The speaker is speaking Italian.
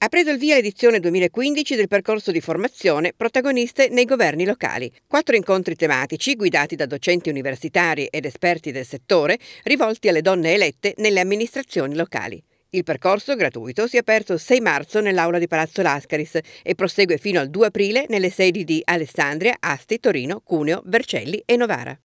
Ha preso il via edizione 2015 del percorso di formazione Protagoniste nei governi locali. Quattro incontri tematici, guidati da docenti universitari ed esperti del settore, rivolti alle donne elette nelle amministrazioni locali. Il percorso gratuito si è aperto il 6 marzo nell'aula di Palazzo Lascaris e prosegue fino al 2 aprile nelle sedi di Alessandria, Asti, Torino, Cuneo, Vercelli e Novara.